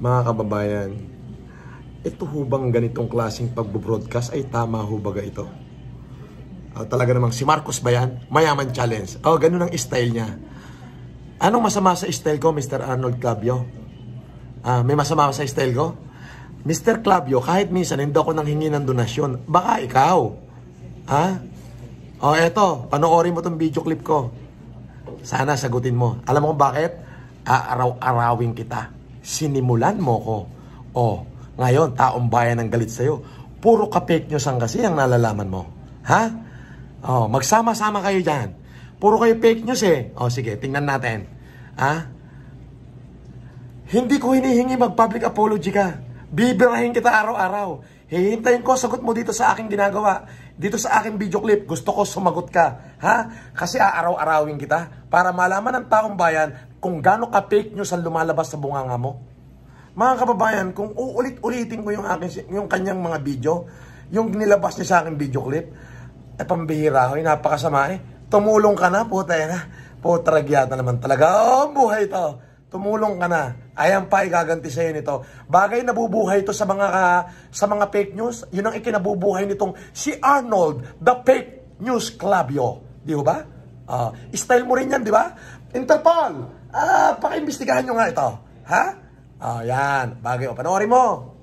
Mga kababayan, ito hubang ganitong klaseng pagbo-broadcast ay tama hubaga ito? Oh, talaga namang si Marcos ba yan? Mayaman challenge. Oh, ganun ang style niya. Anong masama sa style ko, Mr. Arnold Clavio? Ah, may masama sa style ko? Mr. Clavio, kahit minsan hindi ako nang hingi ng donasyon, baka ikaw. Ha? Oh, eto, panoorin mo tong video clip ko. Sana sagutin mo. Alam mo kung bakit? Aaraw-arawin kita sinimulan mo ko. O, oh, ngayon, taong bayan ang galit sa'yo. Puro ka fake news ang kasi ang nalalaman mo. Ha? O, oh, magsama-sama kayo dyan. Puro kayo fake news eh. O, oh, sige, tingnan natin. Ha? Hindi ko hinihingi mag-public apology ka. Bibirahin kita araw-araw. Hihintayin ko sagot mo dito sa aking ginagawa. Dito sa aking video clip, gusto ko sumagot ka. Ha? Kasi aaraw-arawin kita para malaman ng taong bayan kung gaano ka fake news ang lumalabas sa bunganga mo? Mga kababayan, kung uulit-ulitin ko yung, akin, yung kanyang mga video, yung nilabas niya sa akin video clip, eh pambihira ko, eh, napakasama eh. Tumulong ka na, puta yan eh, ha. Putrag yata naman talaga. Oh, buhay to. Tumulong ka na. Ayan pa, igaganti sa'yo nito. Bagay nabubuhay ito sa mga, uh, sa mga fake news. Yun ang ikinabubuhay nitong si Arnold, the fake news club yo. Di ba? Uh, style mo rin yan, di ba? Interpol, ah, uh, paki-imbestigahan nyo nga ito. Ha? Oh, yan. Bagay o, panoorin mo.